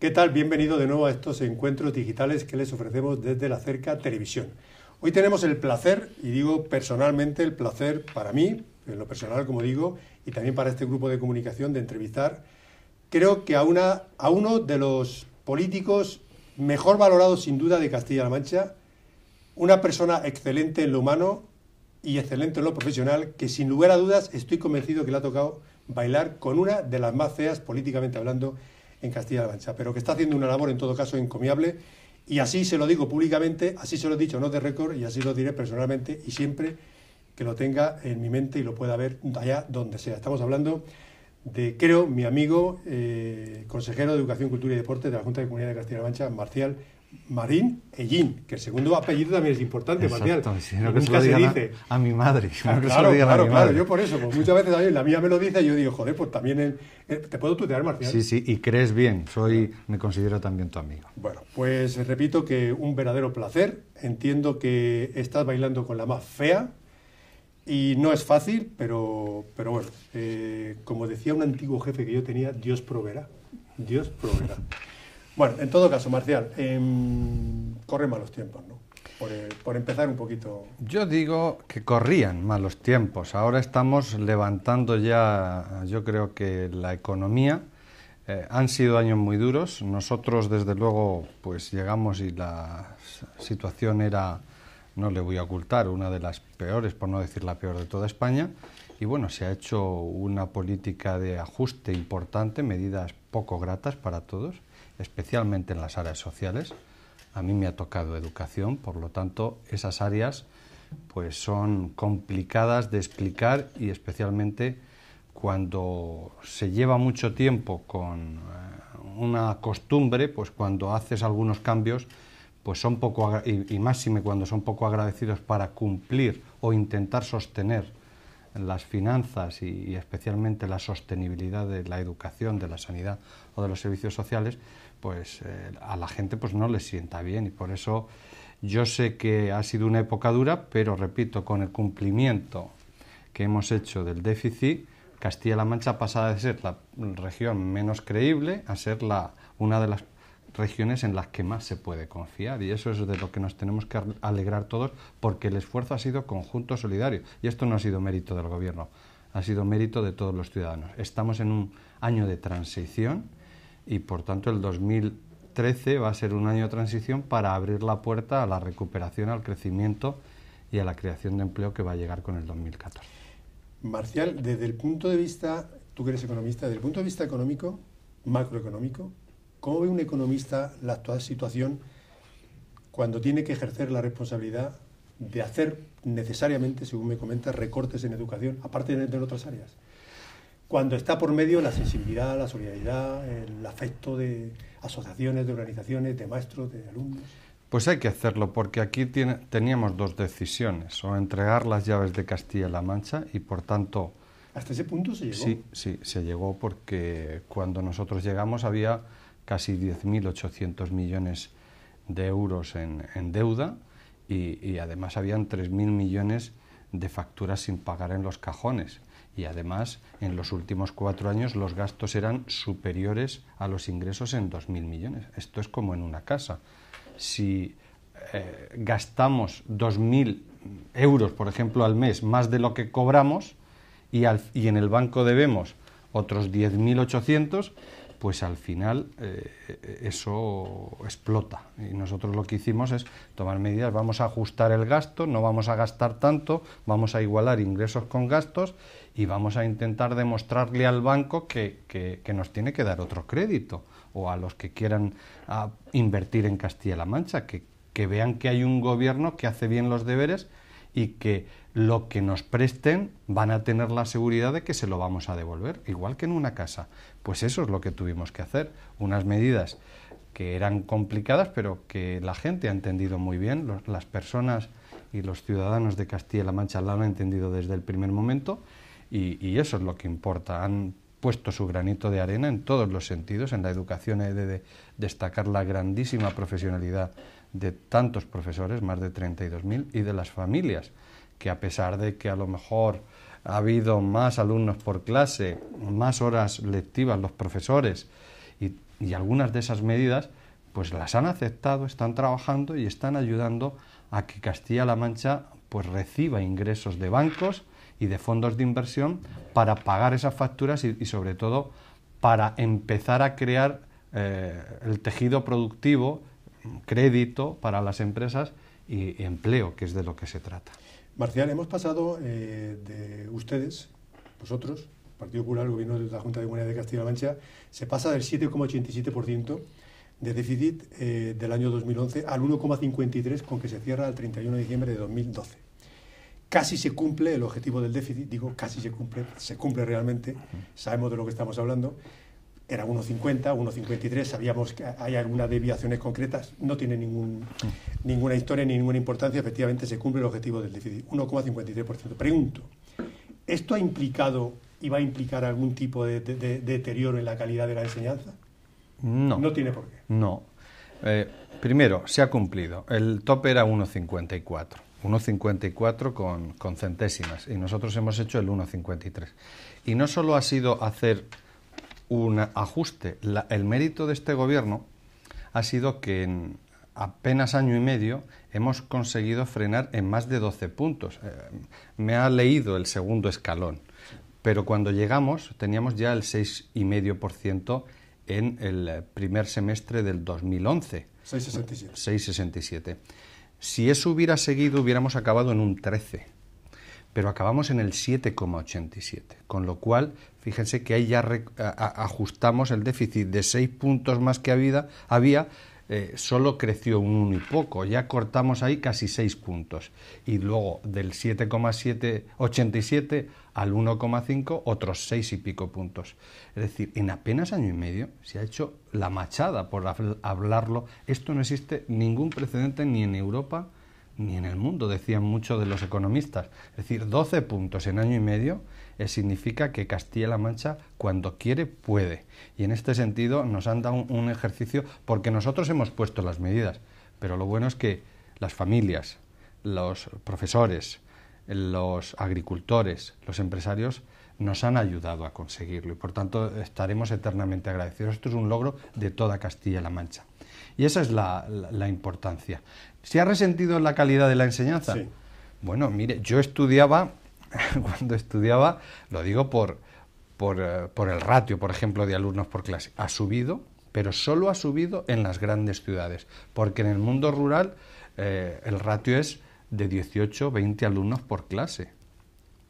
¿Qué tal? Bienvenido de nuevo a estos encuentros digitales que les ofrecemos desde la Cerca Televisión. Hoy tenemos el placer, y digo personalmente el placer para mí, en lo personal como digo, y también para este grupo de comunicación de entrevistar, creo que a, una, a uno de los políticos mejor valorados sin duda de Castilla-La Mancha, una persona excelente en lo humano y excelente en lo profesional, que sin lugar a dudas estoy convencido que le ha tocado bailar con una de las más feas políticamente hablando en Castilla-La Mancha, pero que está haciendo una labor en todo caso encomiable y así se lo digo públicamente, así se lo he dicho no de récord y así lo diré personalmente y siempre que lo tenga en mi mente y lo pueda ver allá donde sea. Estamos hablando de, creo, mi amigo, eh, consejero de Educación, Cultura y Deporte de la Junta de Comunidad de Castilla-La Mancha, Marcial Marín Ellín, que el segundo apellido también es importante, Marcial. nunca A, mi madre. Ah, claro, claro, yo por eso. Pues, muchas veces la mía me lo dice y yo digo, joder, pues también eh, te puedo tutear, Marcial. Sí, sí, y crees bien. Soy, me considero también tu amigo. Bueno, pues repito que un verdadero placer. Entiendo que estás bailando con la más fea y no es fácil, pero, bueno, eh, como decía un antiguo jefe que yo tenía, Dios proveerá. Dios proveerá. Bueno, en todo caso, Marcial, em, corren malos tiempos, ¿no? Eh, por, empezar un poquito. Yo digo que corrían malos tiempos. Ahora estamos levantando ya, yo creo que la economía. Eh, han sido años muy duros. Nosotros, desde luego, pues llegamos y la situación era, no le voy a ocultar, una de las peores, por no decir la peor de toda España. Y bueno, se ha hecho una política de ajuste importante, medidas poco gratas para todos especialmente en las áreas sociales. A mí me ha tocado educación, por lo tanto, esas áreas pues son complicadas de explicar y especialmente cuando se lleva mucho tiempo con eh, una costumbre, pues cuando haces algunos cambios, pues son poco y, y máxime cuando son poco agradecidos para cumplir o intentar sostener las finanzas y, especialmente la sostenibilidad de la educación, de la sanidad o de los servicios sociales, pues eh, a la gente pues no le sienta bien y por eso yo sé que ha sido una época dura, pero repito, con el cumplimiento que hemos hecho del déficit, Castilla-La Mancha pasado de ser la región menos creíble a ser la, una de las regiones en las que más se puede confiar y eso es de lo que nos tenemos que alegrar todos porque el esfuerzo ha sido conjunto solidario y esto no ha sido mérito del gobierno, ha sido mérito de todos los ciudadanos. Estamos en un año de transición y por tanto el 2013 va a ser un año de transición para abrir la puerta a la recuperación, al crecimiento y a la creación de empleo que va a llegar con el 2014. Marcial, desde el punto de vista, tú que eres economista, desde el punto de vista económico, macroeconómico, ¿Cómo ve un economista la actual situación cuando tiene que ejercer la responsabilidad de hacer necesariamente, según me comenta, recortes en educación, aparte de en otras áreas? Cuando está por medio la sensibilidad, la solidaridad, el afecto de asociaciones, de organizaciones, de maestros, de alumnos. Pues hay que hacerlo porque aquí teníamos dos decisiones, o entregar las llaves de Castilla-La Mancha y por tanto... ¿Hasta ese punto se llegó? Sí, sí, se llegó porque cuando nosotros llegamos había casi 10.800 millones de euros en, deuda y, además habían 3.000 millones de facturas sin pagar en los cajones. Y además, en los últimos cuatro años los gastos eran superiores a los ingresos en 2.000 millones. Esto es como en una casa. Si eh, gastamos gastamos 2.000 euros, por ejemplo, al mes, más de lo que cobramos, y, y en el banco debemos otros 10.800, pues al final eh, eh, eso explota. Y nosotros lo que hicimos es tomar medidas, vamos a ajustar el gasto, no vamos a gastar tanto, vamos a igualar ingresos con gastos y vamos a intentar demostrarle al banco que, nos tiene que dar otro crédito o a los que quieran ah, invertir en Castilla-La Mancha, que vean que hay un gobierno que hace bien los deberes y que lo que nos presten van a tener la seguridad de que se lo vamos a devolver, igual que en una casa. Pues eso es lo que tuvimos que hacer, unas medidas que eran complicadas, pero que la gente ha entendido muy bien, las personas y los ciudadanos de Castilla-La Mancha la han entendido desde el primer momento y, eso es lo que importa. Han puesto su granito de arena en todos los sentidos, en la educación he de, de destacar la grandísima profesionalidad de tantos profesores, más de 32.000, y de las familias que a pesar de que a lo mejor ha habido más alumnos por clase, más horas lectivas los profesores y, algunas de esas medidas, pues las han aceptado, están trabajando y están ayudando a que Castilla-La Mancha pues reciba ingresos de bancos y de fondos de inversión para pagar esas facturas y, sobre todo para empezar a crear eh, el tejido productivo, crédito para las empresas y empleo, que es de lo que se trata. Marcial, hemos pasado eh, de ustedes, vosotros, Partido Popular, gobierno de la Junta de Comunidad de Castilla-La Mancha, se pasa del 7,87% de déficit eh, del año 2011 al 1,53 con que se cierra el 31 de diciembre de 2012. Casi se cumple el objetivo del déficit, digo, casi se cumple, se cumple realmente, sabemos de lo que estamos hablando, era 1,50, 1,53, sabíamos que hay algunas deviaciones concretas, no tiene ninguna historia ni ninguna importancia, efectivamente se cumple el objetivo del déficit, 1,53%. Pregunto, ¿esto ha implicado y va a implicar algún tipo de, deterioro en la calidad de la enseñanza? No. No tiene por qué. No. Eh, primero, se ha cumplido. El tope era 1,54. 1,54 con, con centésimas y nosotros hemos hecho el 1,53. Y no solo ha sido hacer un ajuste. el mérito de este gobierno ha sido que en apenas año y medio hemos conseguido frenar en más de 12 puntos. Eh, me ha leído el segundo escalón, pero cuando llegamos teníamos ya el 6,5% en el primer semestre del 2011. 6,67. 6,67. Si eso hubiera seguido, hubiéramos acabado en un 13 pero acabamos en el 7,87, con lo cual, fíjense que ahí ya ajustamos el déficit de 6 puntos más que había, había eh, solo creció un 1 y poco, ya cortamos ahí casi 6 puntos. Y luego del 7,87 al 1,5 otros 6 y pico puntos. Es decir, en apenas año y medio se ha hecho la machada, por hablarlo. Esto no existe ningún precedente ni en Europa, ni en el mundo, decían muchos de los economistas. Es decir, 12 puntos en año y medio eh, significa que Castilla-La Mancha cuando quiere puede. Y en este sentido nos han dado un, ejercicio porque nosotros hemos puesto las medidas, pero lo bueno es que las familias, los profesores, los agricultores, los empresarios nos han ayudado a conseguirlo y por tanto estaremos eternamente agradecidos. Esto es un logro de toda Castilla-La Mancha. Y esa es la importancia. ¿Se ha resentido la calidad de la enseñanza? Bueno, mire, yo estudiaba, cuando estudiaba, lo digo por, por, eh, por el ratio, por ejemplo, de alumnos por clase, ha subido, pero solo ha subido en las grandes ciudades, porque en el mundo rural eh, el ratio es de 18, 20 alumnos por clase.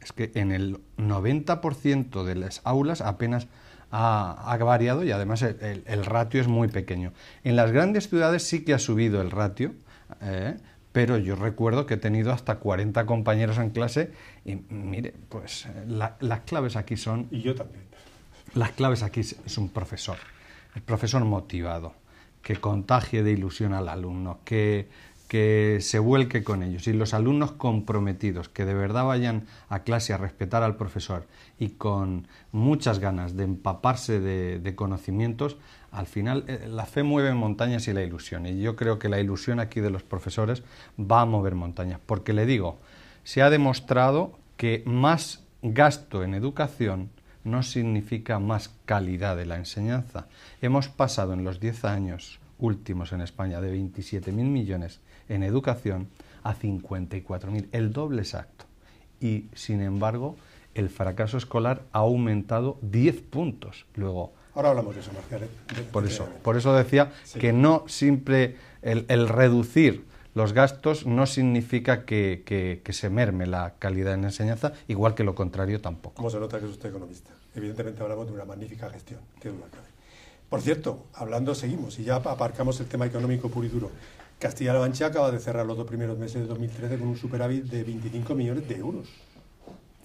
Es que en el 90% de las aulas apenas ha, variado y además el ratio es muy pequeño. En las grandes ciudades sí que ha subido el ratio, ¿eh? pero yo recuerdo que he tenido hasta 40 compañeros en clase y mire, pues eh, las claves aquí son... Y yo también. Las claves aquí es un profesor, el profesor motivado, que contagie de ilusión al alumno, que que se vuelque con ellos y los alumnos comprometidos, que de verdad vayan a clase a respetar al profesor y con muchas ganas de empaparse de, conocimientos, al final eh, la fe mueve montañas y la ilusión. Y yo creo que la ilusión aquí de los profesores va a mover montañas, porque le digo, se ha demostrado que más gasto en educación no significa más calidad de la enseñanza. Hemos pasado en los 10 años últimos en España de 27.000 millones en educación a 54.000, el doble exacto. Y sin embargo, el fracaso escolar ha aumentado 10 puntos. Luego, Ahora hablamos de eso, Marcial. ¿eh? Por eso, por eso decía que no siempre el, reducir los gastos no significa que, que, se merme la calidad en la enseñanza, igual que lo contrario tampoco. Como se nota que es usted economista. Evidentemente hablamos de una magnífica gestión, Por cierto, hablando seguimos y ya aparcamos el tema económico puro y duro. Castilla-La Mancha acaba de cerrar los dos primeros meses de 2013 con un superávit de 25 millones de euros.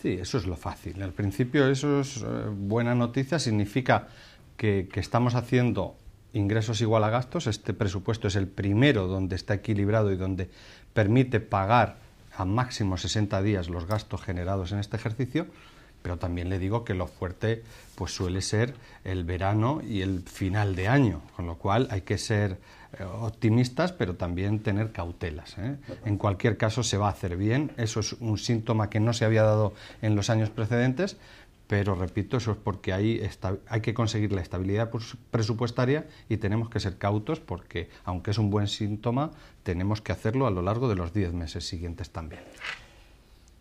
Sí, eso es lo fácil. Al principio eso es eh, buena noticia, significa que, estamos haciendo ingresos igual a gastos. Este presupuesto es el primero donde está equilibrado y donde permite pagar a máximo 60 días los gastos generados en este ejercicio, pero también le digo que lo fuerte pues suele ser el verano y el final de año, con lo cual hay que ser optimistas, pero también tener cautelas. ¿eh? En cualquier caso, se va a hacer bien. Eso es un síntoma que no se había dado en los años precedentes, pero repito, eso es porque hay, hay que conseguir la estabilidad presupuestaria y tenemos que ser cautos porque, aunque es un buen síntoma, tenemos que hacerlo a lo largo de los diez meses siguientes también.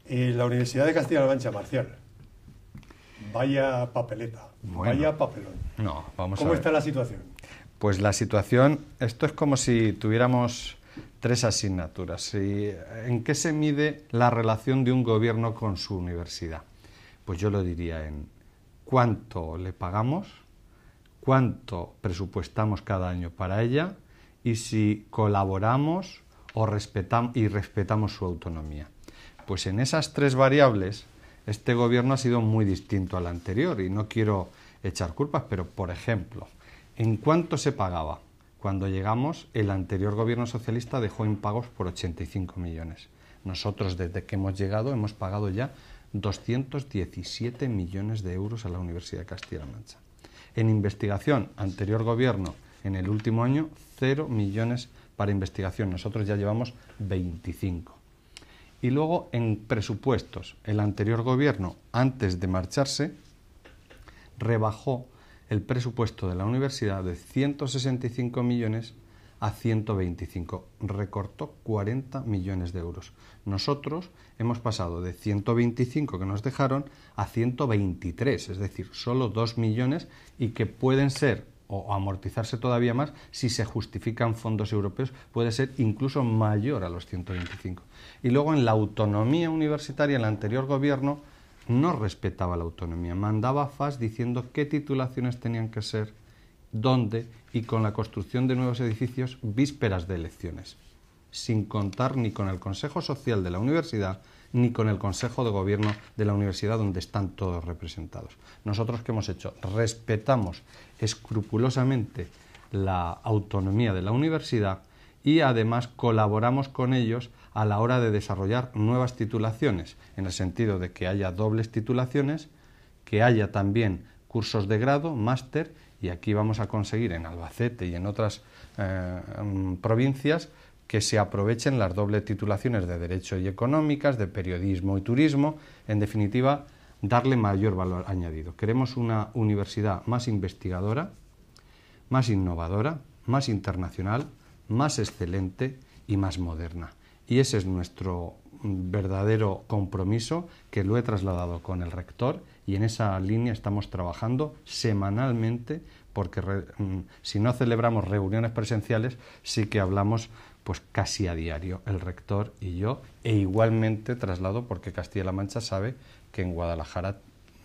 Eh, la Universidad de Castilla-La Mancha, Marcial. Vaya papeleta, vaya papelón. No, vamos ¿Cómo a está la situación? Pues la situación, esto es como si tuviéramos tres asignaturas. ¿En qué se mide la relación de un gobierno con su universidad? Pues yo lo diría en cuánto le pagamos, cuánto presupuestamos cada año para ella y si colaboramos o respetamos y respetamos su autonomía. Pues en esas tres variables este gobierno ha sido muy distinto al anterior y no quiero echar culpas, pero por ejemplo, en cuánto se pagaba. Cuando llegamos, el anterior gobierno socialista dejó impagos por 85 millones. Nosotros, desde que hemos llegado, hemos pagado ya 217 millones de euros a la Universidad de Castilla-La Mancha. En investigación, anterior gobierno, en el último año, 0 millones para investigación. Nosotros ya llevamos 25. Y luego en presupuestos, el anterior gobierno, antes de marcharse, rebajó el presupuesto de la universidad de 165 millones a 125. Recortó 40 millones de euros. Nosotros hemos pasado de 125 que nos dejaron a 123, es decir, solo dos millones y que pueden ser o amortizarse todavía más si se justifican fondos europeos, puede ser incluso mayor a los 125. Y luego en la autonomía universitaria, el anterior gobierno, no respetaba la autonomía, mandaba FAS diciendo qué titulaciones tenían que ser, dónde y con la construcción de nuevos edificios vísperas de elecciones, sin contar ni con el Consejo Social de la Universidad ni con el Consejo de Gobierno de la Universidad donde están todos representados. Nosotros que hemos hecho, respetamos escrupulosamente la autonomía de la universidad y además colaboramos con ellos a la hora de desarrollar nuevas titulaciones, en el sentido de que haya dobles titulaciones, que haya también cursos de grado, máster, y aquí vamos a conseguir en Albacete y en otras eh, mm, provincias que se aprovechen las dobles titulaciones de Derecho y Económicas, de Periodismo y Turismo, en definitiva, darle mayor valor añadido. Queremos una universidad más investigadora, más innovadora, más internacional, más excelente y más moderna. Y ese es nuestro verdadero compromiso que lo he trasladado con el rector y en esa línea estamos trabajando semanalmente porque mm, si no celebramos reuniones presenciales sí que hablamos pues casi a diario el rector y yo e igualmente traslado porque Castilla-La Mancha sabe que en Guadalajara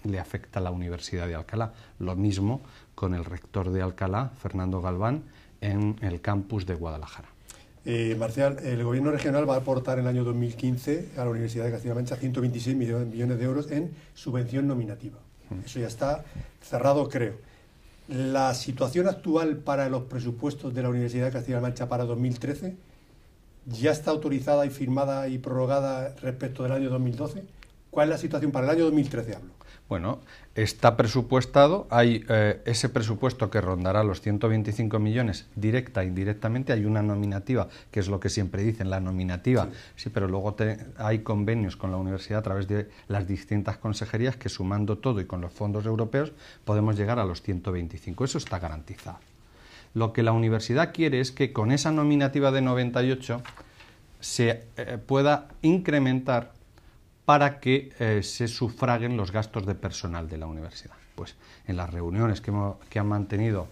le afecta la Universidad de Alcalá. Lo mismo con el rector de Alcalá, Fernando Galván, en el campus de Guadalajara. Eh, Marcial, el gobierno regional va a aportar en el año 2015 a la Universidad de Castilla-La Mancha 126 millones de euros en subvención nominativa. Mm. Eso ya está cerrado, creo. La situación actual para los presupuestos de la Universidad de Castilla-La Mancha para 2013 ya está autorizada y firmada y prorrogada respecto del año 2012. ¿Cuál es la situación para el año 2013? Hablo. Bueno, está presupuestado, hay eh, ese presupuesto que rondará los 125 millones directa e indirectamente, hay una nominativa, que es lo que siempre dicen, la nominativa, sí, pero luego hay convenios con la universidad a través de las distintas consejerías que sumando todo y con los fondos europeos podemos llegar a los 125, eso está garantizado. Lo que la universidad quiere es que con esa nominativa de 98 se eh, pueda incrementar para que eh, se sufraguen los gastos de personal de la universidad. Pues en las reuniones que, ha mantenido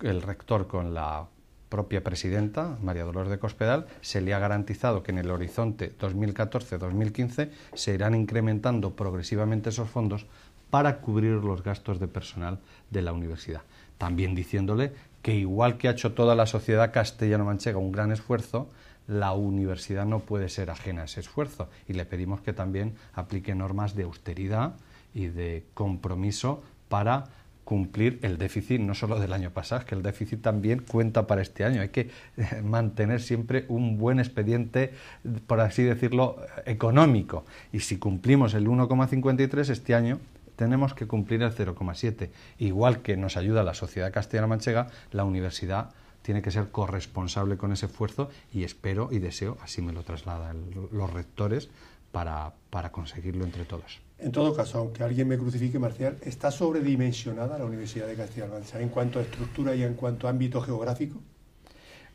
el rector con la propia presidenta, María Dolores de Cospedal, se le ha garantizado que en el horizonte 2014-2015 se irán incrementando progresivamente esos fondos para cubrir los gastos de personal de la universidad. También diciéndole que igual que ha hecho toda la sociedad castellano-manchega un gran esfuerzo, la universidad no puede ser ajena a ese esfuerzo y le pedimos que también aplique normas de austeridad y de compromiso para cumplir el déficit, no solo del año pasado, que el déficit también cuenta para este año. Hay que eh, mantener siempre un buen expediente, por así decirlo, económico. Y si cumplimos el 1,53 este año, tenemos que cumplir el 0,7. Igual que nos ayuda la sociedad castellana-manchega, la universidad tiene que ser corresponsable con ese esfuerzo y espero y deseo, así me lo trasladan los rectores, para, para conseguirlo entre todos. En todo caso, aunque alguien me crucifique, Marcial, ¿está sobredimensionada la Universidad de Castilla-La Mancha en cuanto a estructura y en cuanto a ámbito geográfico?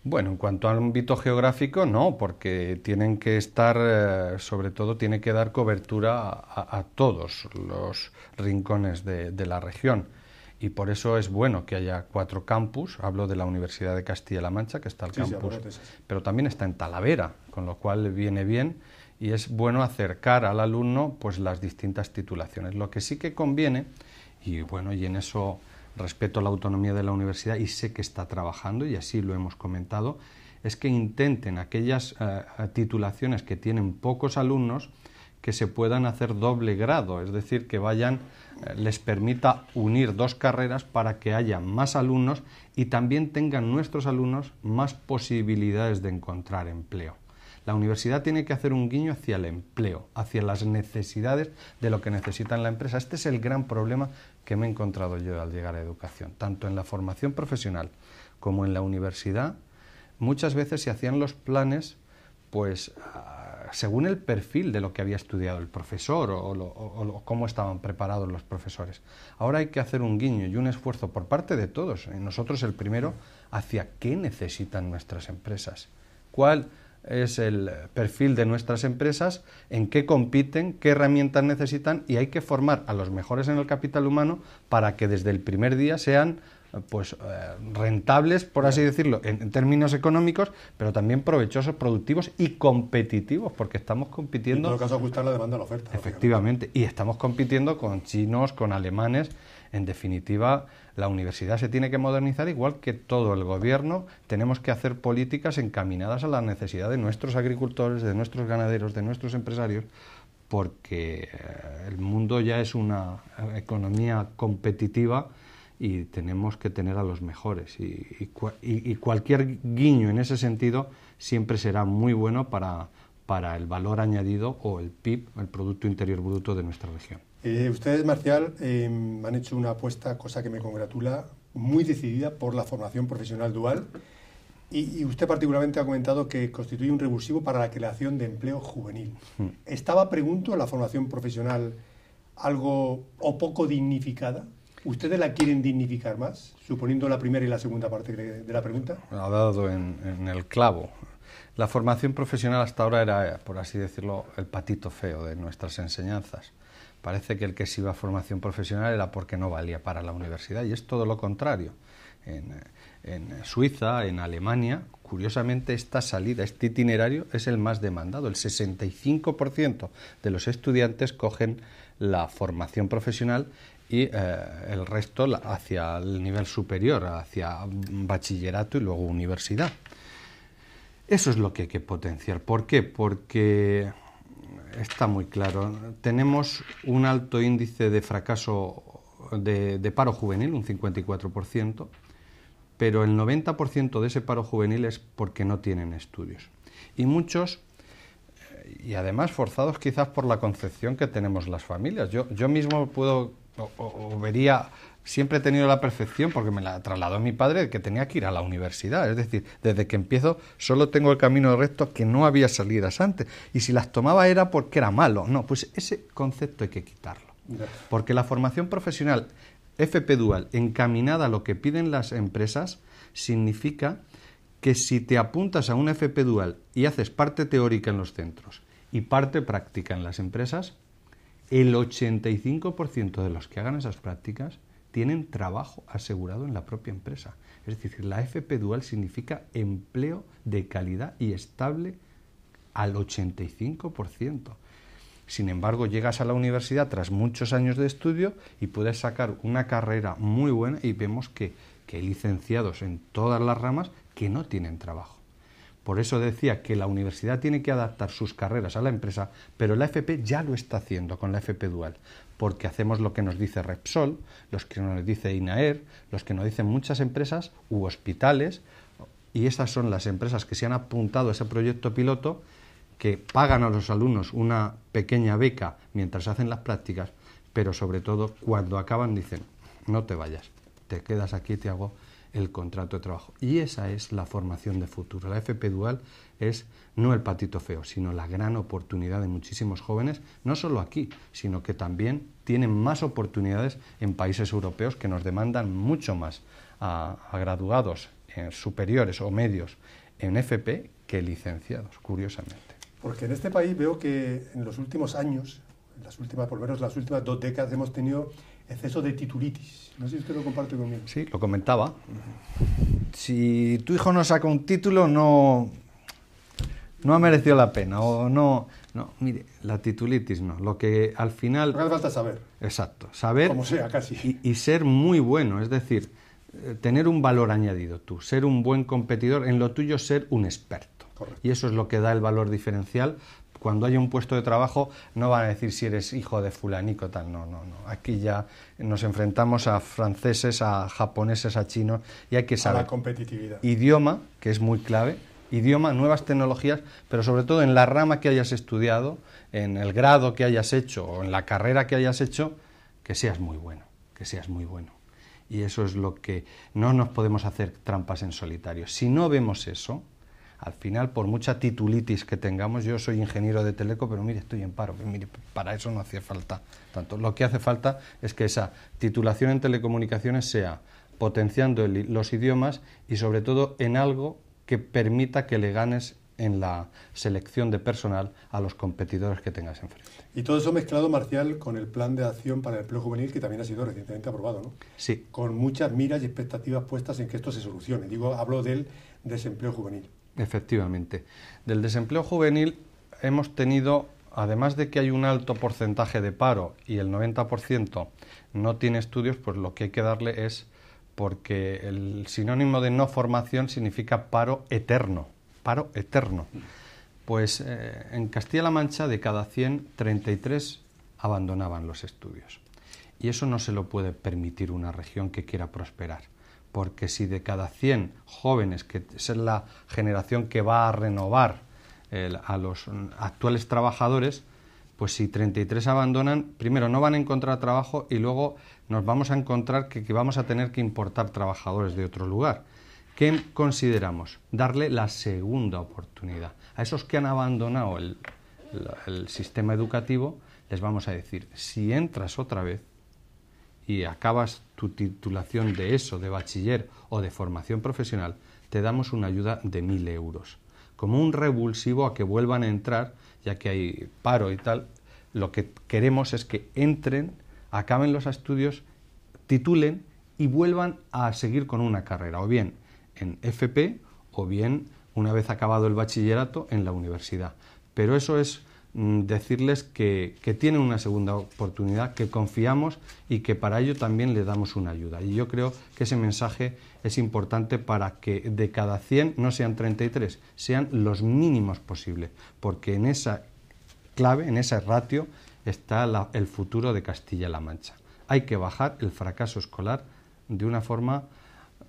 Bueno, en cuanto a ámbito geográfico, no, porque tienen que estar, eh, sobre todo, tiene que dar cobertura a, todos los rincones de la región y por eso es bueno que haya cuatro campus. Hablo de la Universidad de Castilla-La Mancha, que está el campus, pero también está en Talavera, con lo cual viene bien y es bueno acercar al alumno pues las distintas titulaciones. Lo que sí que conviene y bueno, y en eso respeto la autonomía de la universidad y sé que está trabajando y así lo hemos comentado, es que intenten aquellas eh, eh, titulaciones que tienen pocos alumnos que se puedan hacer doble grado, es decir, que vayan les permita unir dos carreras para que haya más alumnos y también tengan nuestros alumnos más posibilidades de encontrar empleo. La universidad tiene que hacer un guiño hacia el empleo, hacia las necesidades de lo que necesita la empresa. Este es el gran problema que me he encontrado yo al llegar a educación. Tanto en la formación profesional como en la universidad, muchas veces se hacían los planes pues según el perfil de lo que había estudiado el profesor o, cómo estaban preparados los profesores. Ahora hay que hacer un guiño y un esfuerzo por parte de todos, eh, nosotros el primero, hacia qué necesitan nuestras empresas, cuál es el perfil de nuestras empresas, en qué compiten, qué herramientas necesitan y hay que formar a los mejores en el capital humano para que desde el primer día sean pues eh, rentables, por así decirlo, en, términos económicos, pero también provechosos, productivos y competitivos, porque estamos compitiendo... En todo caso, ajustar la demanda a la oferta. Efectivamente, y estamos compitiendo con chinos, con alemanes, en definitiva, la universidad se tiene que modernizar igual que todo el gobierno. Tenemos que hacer políticas encaminadas a la necesidad de nuestros agricultores, de nuestros ganaderos, de nuestros empresarios, porque eh, el mundo ya es una eh, economía competitiva y tenemos que tener a los mejores. Y, cualquier guiño en ese sentido siempre será muy bueno para, el valor añadido o el PIB, el Producto Interior Bruto de nuestra región. Eh, ustedes, Marcial, em, han hecho una apuesta, cosa que me congratula, muy decidida por la formación profesional dual. Y, usted particularmente ha comentado que constituye un revulsivo para la creación de empleo juvenil. Hmm. ¿Estaba, pregunto, la formación profesional algo o poco dignificada? ¿Ustedes la quieren dignificar más, suponiendo la primera y la segunda parte de la pregunta? Ha dado en, el clavo. La formación profesional hasta ahora era, por así decirlo, el patito feo de nuestras enseñanzas. Parece que el que se iba a formación profesional era porque no valía para la universidad y es todo lo contrario. En, en Suiza, en Alemania, curiosamente esta salida, este itinerario es el más demandado. El 65% de los estudiantes cogen la formación profesional y eh, el resto hacia el nivel superior, hacia bachillerato y luego universidad. Eso es lo que hay que potenciar. ¿Por qué? Porque está muy claro, tenemos un alto índice de fracaso de, paro juvenil, un 54%, pero el 90% de ese paro juvenil es porque no tienen estudios. Y muchos eh, y además forzados quizás por la concepción que tenemos las familias. Yo, yo mismo puedo o, vería siempre he tenido la perfección porque me la trasladó mi padre que tenía que ir a la universidad. Es decir, desde que empiezo solo tengo el camino recto que no había salidas antes. Y si las tomaba era porque era malo. No, pues ese concepto hay que quitarlo. Porque la formación profesional FP Dual encaminada a lo que piden las empresas significa que si te apuntas a un FP Dual y haces parte teórica en los centros y parte práctica en las empresas, el 85% de los que hagan esas prácticas tienen trabajo asegurado en la propia empresa. Es decir, la FP dual significa empleo de calidad y estable al 85%. Sin embargo, llegas a la universidad tras muchos años de estudio y puedes sacar una carrera muy buena y vemos que, que hay licenciados en todas las ramas que no tienen trabajo. Por eso decía que la universidad tiene que adaptar sus carreras a la empresa, pero la FP ya lo está haciendo con la FP Dual, porque hacemos lo que nos dice Repsol, los que nos dice INAER, los que nos dicen muchas empresas u hospitales, y esas son las empresas que se han apuntado a ese proyecto piloto, que pagan a los alumnos una pequeña beca mientras hacen las prácticas, pero sobre todo cuando acaban dicen, no te vayas, te quedas aquí, te hago el contrato de trabajo. Y esa es la formación de futuro. La FP Dual es no el patito feo, sino la gran oportunidad de muchísimos jóvenes, no solo aquí, sino que también tienen más oportunidades en países europeos que nos demandan mucho más a, graduados eh, superiores o medios en FP que licenciados, curiosamente. Porque en este país veo que en los últimos años, en las últimas, por lo menos las últimas dos décadas, hemos tenido exceso de titulitis. No sé si que lo comparte conmigo. Sí, lo comentaba. Si tu hijo no saca un título, no, no ha merecido la pena. O no, no, mire, la titulitis no. Lo que al final... Lo que hace falta saber. Exacto, saber... Como sea, casi. Y, y ser muy bueno, es decir, eh, tener un valor añadido tú, ser un buen competidor, en lo tuyo ser un experto. Y eso es lo que da el valor diferencial cuando hay un puesto de trabajo no van a decir si eres hijo de fulanico tal, no, no, no. Aquí ya nos enfrentamos a franceses, a japoneses, a chinos y hay que saber la competitividad. idioma, que es muy clave, idioma, nuevas tecnologías, pero sobre todo en la rama que hayas estudiado, en el grado que hayas hecho o en la carrera que hayas hecho, que seas muy bueno, que seas muy bueno. Y eso es lo que no nos podemos hacer trampas en solitario. Si no vemos eso, al final, por mucha titulitis que tengamos, yo soy ingeniero de teleco, pero mire, estoy en paro. para eso no hacía falta tanto. Lo que hace falta es que esa titulación en telecomunicaciones sea potenciando los idiomas y sobre todo en algo que permita que le ganes en la selección de personal a los competidores que tengas enfrente. Y todo eso mezclado, Marcial, con el plan de acción para el empleo juvenil que también ha sido recientemente aprobado, ¿no? Sí. Con muchas miras y expectativas puestas en que esto se solucione. Digo, hablo del desempleo juvenil. Efectivamente. Del desempleo juvenil hemos tenido, además de que hay un alto porcentaje de paro y el 90% no tiene estudios, pues lo que hay que darle es, porque el sinónimo de no formación significa paro eterno, paro eterno. Pues eh, en Castilla-La Mancha de cada 100, 33 abandonaban los estudios. Y eso no se lo puede permitir una región que quiera prosperar porque si de cada 100 jóvenes, que es la generación que va a renovar a los actuales trabajadores, pues si 33 abandonan, primero no van a encontrar trabajo y luego nos vamos a encontrar que, vamos a tener que importar trabajadores de otro lugar. ¿Qué consideramos? Darle la segunda oportunidad. A esos que han abandonado el sistema educativo, les vamos a decir, si entras otra vez y acabas titulación de ESO, de bachiller o de formación profesional, te damos una ayuda de mil euros. Como un revulsivo a que vuelvan a entrar, ya que hay paro y tal, lo que queremos es que entren, acaben los estudios, titulen y vuelvan a seguir con una carrera, o bien en FP o bien una vez acabado el bachillerato en la universidad. Pero eso es Mm, decirles que, tienen una segunda oportunidad, que confiamos y que para ello también le damos una ayuda. Y yo creo que ese mensaje es importante para que de cada 100 no sean 33, sean los mínimos posibles, porque en esa clave, en ese ratio, está el futuro de Castilla-La Mancha. Hay que bajar el fracaso escolar de una forma,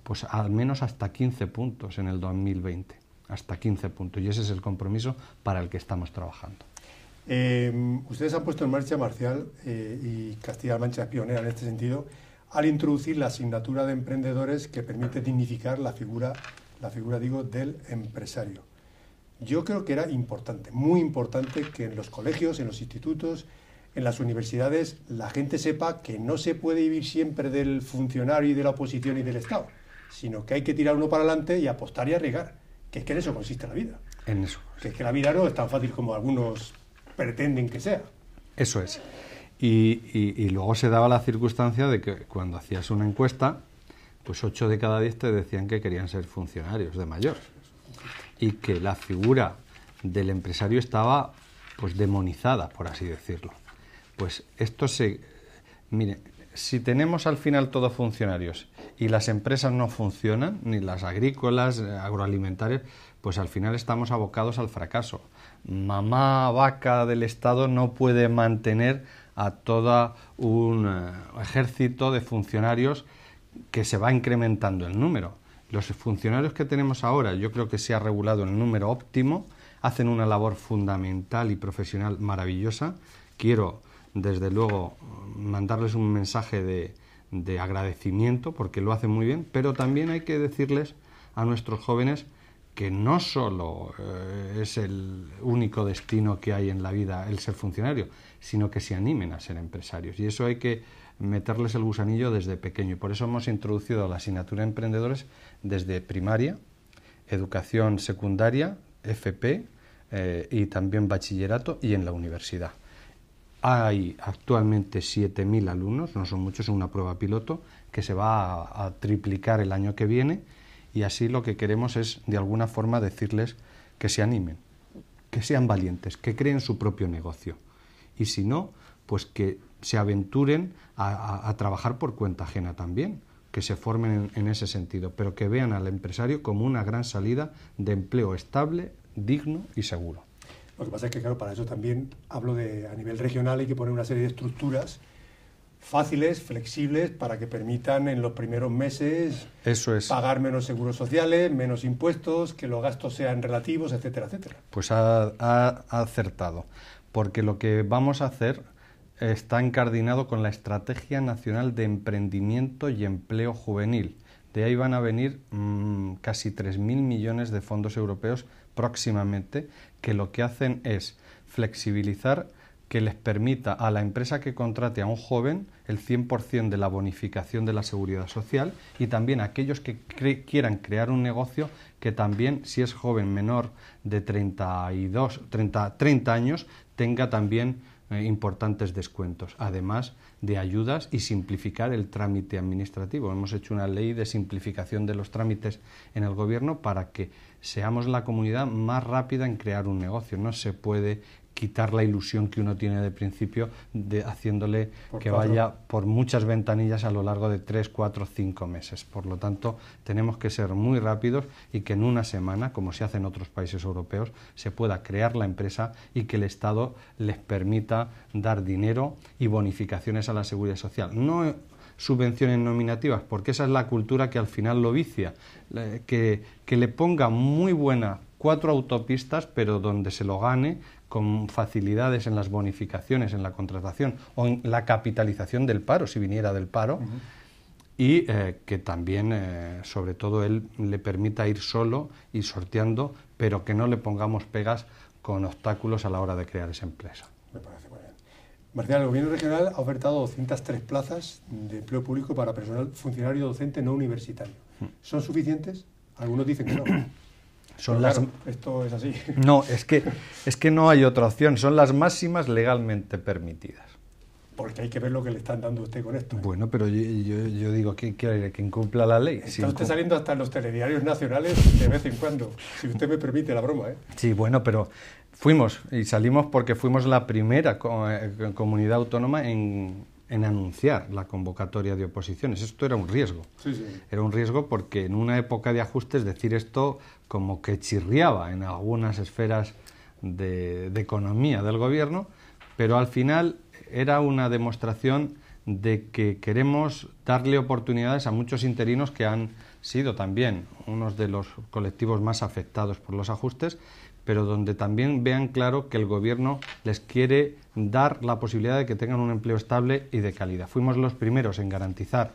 pues al menos hasta 15 puntos en el 2020, hasta 15 puntos. Y ese es el compromiso para el que estamos trabajando. Em, ustedes han puesto en marcha Marcial eh, y Castilla-La Mancha es pionera en este sentido al introducir la asignatura de emprendedores que permite dignificar la figura, la figura digo, del empresario. Yo creo que era importante, muy importante que en los colegios, en los institutos, en las universidades, la gente sepa que no se puede vivir siempre del funcionario y de la oposición y del Estado, sino que hay que tirar uno para adelante y apostar y arriesgar, que es que en eso consiste la vida. En eso. Que es que la vida no es tan fácil como algunos pretenden que sea. Eso es. Y, luego se daba la circunstancia de que cuando hacías una encuesta, pues 8 de cada 10 te decían que querían ser funcionarios de mayor. Y que la figura del empresario estaba pues demonizada, por así decirlo. Pues esto se... Mire, si tenemos al final todos funcionarios y las empresas no funcionan, ni las agrícolas, eh, agroalimentarias, pues al final estamos abocados al fracaso. Mamá vaca del Estado no puede mantener a todo un eh, ejército de funcionarios que se va incrementando el número. Los funcionarios que tenemos ahora, yo creo que se ha regulado el número óptimo, hacen una labor fundamental y profesional maravillosa. Quiero desde luego, mandarles un mensaje de, de agradecimiento, porque lo hacen muy bien, pero también hay que decirles a nuestros jóvenes que no solo eh, es el único destino que hay en la vida el ser funcionario, sino que se animen a ser empresarios. Y eso hay que meterles el gusanillo desde pequeño. Y por eso hemos introducido la asignatura de emprendedores desde primaria, educación secundaria, FP eh, y también bachillerato y en la universidad. Hay actualmente 7.000 alumnos, no son muchos, es una prueba piloto que se va a, triplicar el año que viene y así lo que queremos es de alguna forma decirles que se animen, que sean valientes, que creen su propio negocio y si no, pues que se aventuren a, trabajar por cuenta ajena también, que se formen en, ese sentido, pero que vean al empresario como una gran salida de empleo estable, digno y seguro. Lo que pasa es que, claro, para eso también hablo de a nivel regional hay que poner una serie de estructuras fáciles, flexibles, para que permitan en los primeros meses pagar menos seguros sociales, menos impuestos, que los gastos sean relativos, etcétera, etcétera. Pues ha, acertado, porque lo que vamos a hacer está encardinado con la Estrategia Nacional de Emprendimiento y Empleo Juvenil. De ahí van a venir mm, casi 3.000 millones de fondos europeos próximamente que lo que hacen es flexibilizar que les permita a la empresa que contrate a un joven el 100% de la bonificación de la seguridad social y también a aquellos que quieran crear un negocio que también, si es joven menor de 32, 30, 30 años, tenga también eh, importantes descuentos, además de ayudas y simplificar el trámite administrativo. Hemos hecho una ley de simplificación de los trámites en el Gobierno para que seamos la comunidad más rápida en crear un negocio. No se puede quitar la ilusión que uno tiene de principio, de, haciéndole que vaya por muchas ventanillas a lo largo de tres, cuatro, cinco meses. Por lo tanto, tenemos que ser muy rápidos y que en una semana, como se hace en otros países europeos, se pueda crear la empresa y que el Estado les permita dar dinero y bonificaciones a la seguridad social. No subvenciones nominativas, porque esa es la cultura que al final lo vicia, eh, que, que le ponga muy buena cuatro autopistas, pero donde se lo gane con facilidades en las bonificaciones, en la contratación o en la capitalización del paro, si viniera del paro, y eh, que también, eh, sobre todo, él le permita ir solo y sorteando, pero que no le pongamos pegas con obstáculos a la hora de crear esa empresa. Me parece muy bien. Marcial, el Gobierno Regional ha ofertado 203 plazas de empleo público para personal funcionario docente no universitario. Hmm. ¿Son suficientes? Algunos dicen que no. Son las... Esto es así. No, es que, es que no hay otra opción, son las máximas legalmente permitidas. Porque hay que ver lo que le están dando a usted con esto. Bueno, pero yo, digo que, que, que incumpla la ley. Está si usted saliendo hasta en los telediarios nacionales de vez en cuando, si usted me permite la broma. ¿eh? Sí, bueno, pero fuimos y salimos porque fuimos la primera eh, comunidad autónoma en, en anunciar la convocatoria de oposiciones. Esto era un riesgo. Era un riesgo porque en una época de ajustes decir esto como que chirriaba en algunas esferas de, de economía del gobierno, pero al final era una demostración de que queremos darle oportunidades a muchos interinos que han sido también unos de los colectivos más afectados por los ajustes, pero donde también vean claro que el gobierno les quiere dar la posibilidad de que tengan un empleo estable y de calidad. Fuimos los primeros en garantizar,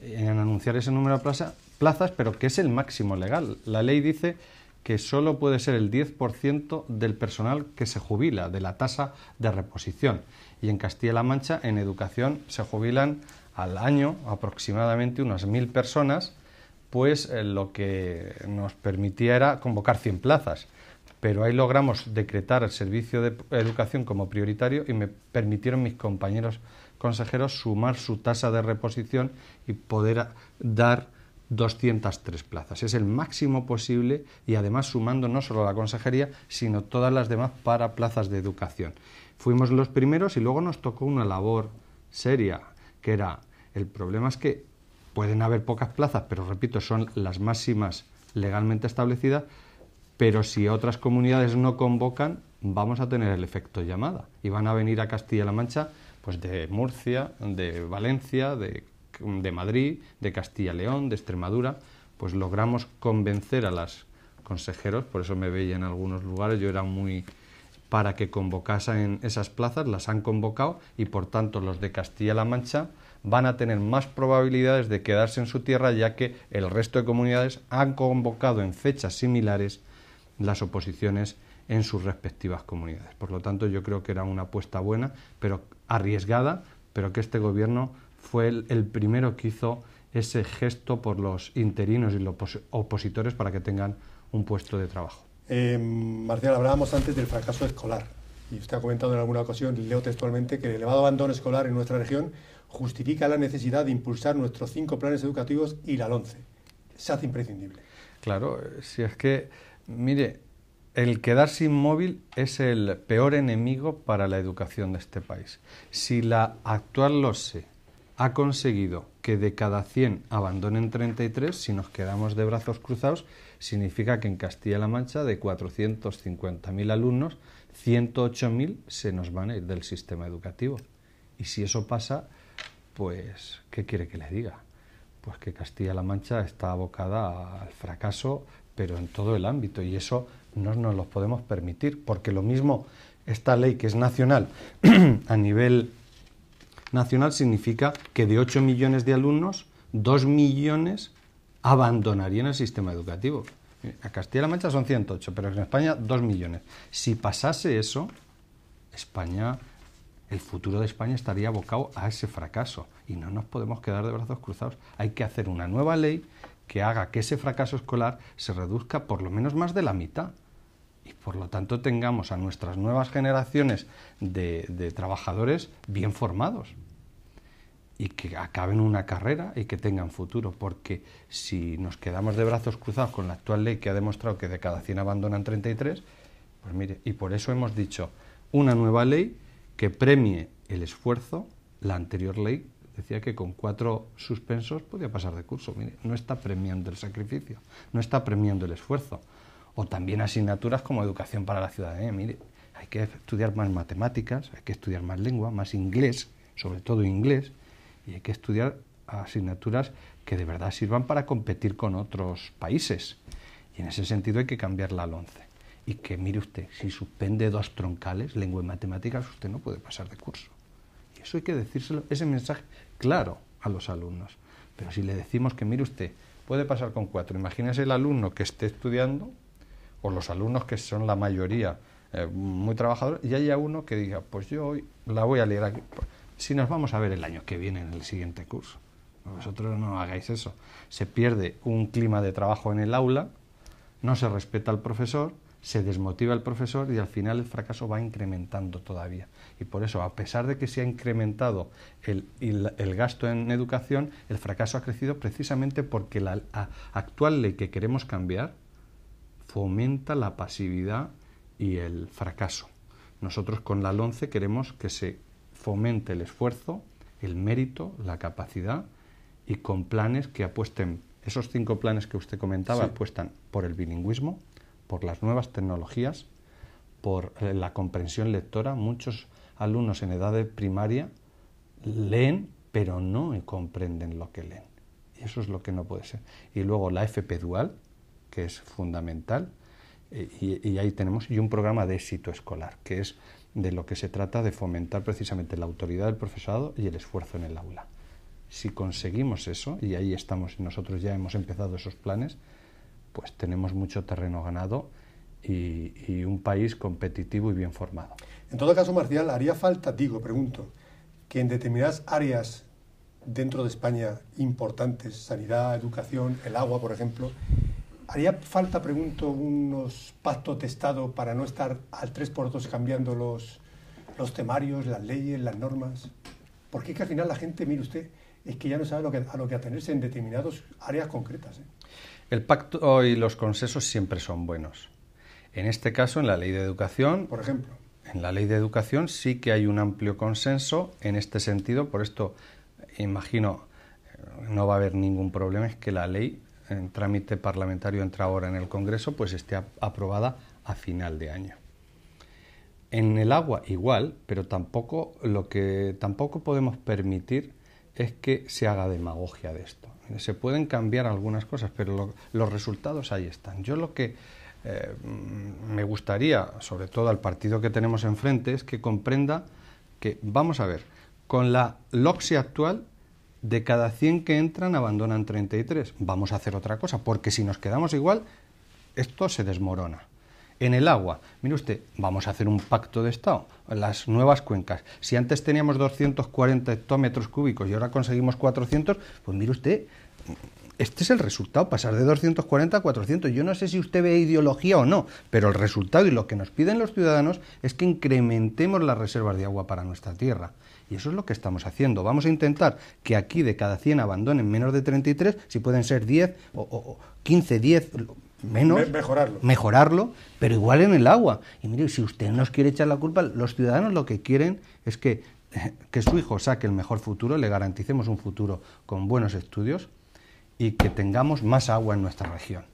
en anunciar ese número de plazas, pero que es el máximo legal. La ley dice que solo puede ser el 10% del personal que se jubila, de la tasa de reposición. Y en Castilla-La Mancha, en educación, se jubilan al año aproximadamente unas mil personas, pues eh, lo que nos permitía era convocar 100 plazas pero ahí logramos decretar el servicio de educación como prioritario y me permitieron mis compañeros consejeros sumar su tasa de reposición y poder dar 203 plazas. Es el máximo posible y además sumando no solo la consejería, sino todas las demás para plazas de educación. Fuimos los primeros y luego nos tocó una labor seria, que era, el problema es que pueden haber pocas plazas, pero repito, son las máximas legalmente establecidas, pero si otras comunidades no convocan, vamos a tener el efecto llamada y van a venir a Castilla-La Mancha pues de Murcia, de Valencia, de, Madrid, de Castilla-León, de Extremadura, pues logramos convencer a las consejeros, por eso me veía en algunos lugares, yo era muy para que convocasen esas plazas, las han convocado y por tanto los de Castilla-La Mancha van a tener más probabilidades de quedarse en su tierra ya que el resto de comunidades han convocado en fechas similares las oposiciones en sus respectivas comunidades. Por lo tanto, yo creo que era una apuesta buena, pero arriesgada, pero que este gobierno fue el, primero que hizo ese gesto por los interinos y los opositores para que tengan un puesto de trabajo. Eh, Marcial, hablábamos antes del fracaso escolar y usted ha comentado en alguna ocasión, leo textualmente, que el elevado abandono escolar en nuestra región justifica la necesidad de impulsar nuestros cinco planes educativos y la LONCE. Se hace imprescindible. Claro, eh, si es que Mire, el quedarse inmóvil es el peor enemigo para la educación de este país. Si la actual LOSE ha conseguido que de cada 100 abandonen 33, si nos quedamos de brazos cruzados, significa que en Castilla-La Mancha de 450.000 alumnos, 108.000 se nos van a ir del sistema educativo. Y si eso pasa, pues, ¿qué quiere que le diga? Pues que Castilla-La Mancha está abocada al fracaso pero en todo el ámbito y eso no nos lo podemos permitir, porque lo mismo esta ley que es nacional a nivel nacional significa que de 8 millones de alumnos, 2 millones abandonarían el sistema educativo. A Castilla-La Mancha son 108, pero en España 2 millones. Si pasase eso, España, el futuro de España estaría abocado a ese fracaso y no nos podemos quedar de brazos cruzados. Hay que hacer una nueva ley que haga que ese fracaso escolar se reduzca por lo menos más de la mitad y por lo tanto tengamos a nuestras nuevas generaciones de, trabajadores bien formados y que acaben una carrera y que tengan futuro, porque si nos quedamos de brazos cruzados con la actual ley que ha demostrado que de cada 100 abandonan 33, pues mire, y por eso hemos dicho una nueva ley que premie el esfuerzo, la anterior ley decía que con cuatro suspensos podía pasar de curso. Mire, no está premiando el sacrificio, no está premiando el esfuerzo. O también asignaturas como educación para la ciudadanía. Mire, hay que estudiar más matemáticas, hay que estudiar más lengua, más inglés, sobre todo inglés, y hay que estudiar asignaturas que de verdad sirvan para competir con otros países. Y en ese sentido hay que cambiarla al once. Y que mire usted, si suspende dos troncales, lengua y matemáticas, usted no puede pasar de curso. Y eso hay que decírselo, ese mensaje claro a los alumnos. Pero si le decimos que, mire usted, puede pasar con cuatro, imagínese el alumno que esté estudiando, o los alumnos que son la mayoría eh, muy trabajadores, y haya uno que diga, pues yo hoy la voy a leer aquí, si nos vamos a ver el año que viene en el siguiente curso. Vosotros no hagáis eso. Se pierde un clima de trabajo en el aula, no se respeta al profesor, se desmotiva el profesor y al final el fracaso va incrementando todavía. Y por eso, a pesar de que se ha incrementado el, gasto en educación, el fracaso ha crecido precisamente porque la actual ley que queremos cambiar fomenta la pasividad y el fracaso. Nosotros con la LONCE queremos que se fomente el esfuerzo, el mérito, la capacidad y con planes que apuesten, esos cinco planes que usted comentaba, apuestan por el bilingüismo, por las nuevas tecnologías, por la comprensión lectora. Muchos alumnos en edad de primaria leen, pero no comprenden lo que leen. Y Eso es lo que no puede ser. Y luego la FP dual, que es fundamental, eh, y, y, ahí tenemos, y un programa de éxito escolar, que es de lo que se trata de fomentar precisamente la autoridad del profesorado y el esfuerzo en el aula. Si conseguimos eso, y ahí estamos, nosotros ya hemos empezado esos planes, pues tenemos mucho terreno ganado y, un país competitivo y bien formado. En todo caso, Marcial, haría falta, digo, pregunto, que en determinadas áreas dentro de España importantes, sanidad, educación, el agua, por ejemplo, ¿haría falta, pregunto, unos pactos de Estado para no estar al tres por dos cambiando los, los temarios, las leyes, las normas? Porque es que al final la gente, mire usted, es que ya no sabe a lo que atenerse en determinadas áreas concretas. ¿eh? El pacto y los consensos siempre son buenos. En este caso, en la ley de educación. Por ejemplo. En la ley de educación sí que hay un amplio consenso en este sentido, por esto imagino no va a haber ningún problema, es que la ley en trámite parlamentario entra ahora en el Congreso, pues esté aprobada a final de año. En el agua igual, pero tampoco lo que tampoco podemos permitir es que se haga demagogia de esto. Se pueden cambiar algunas cosas, pero los resultados ahí están. Yo lo que eh, me gustaría, sobre todo al partido que tenemos enfrente, es que comprenda que, vamos a ver, con la loxia actual, de cada 100 que entran abandonan 33. Vamos a hacer otra cosa, porque si nos quedamos igual, esto se desmorona en el agua. Mire usted, vamos a hacer un pacto de Estado. Las nuevas cuencas. Si antes teníamos 240 hectómetros cúbicos y ahora conseguimos 400, pues mire usted, este es el resultado, pasar de 240 a 400. Yo no sé si usted ve ideología o no, pero el resultado y lo que nos piden los ciudadanos es que incrementemos las reservas de agua para nuestra tierra. Y eso es lo que estamos haciendo. Vamos a intentar que aquí de cada 100 abandonen menos de 33, si pueden ser 10 o, o 15, 10, menos. mejorarlo. Mejorarlo, pero igual en el agua. Y mire, si usted nos quiere echar la culpa, los ciudadanos lo que quieren es que, que su hijo saque el mejor futuro, le garanticemos un futuro con buenos estudios y que tengamos más agua en nuestra región.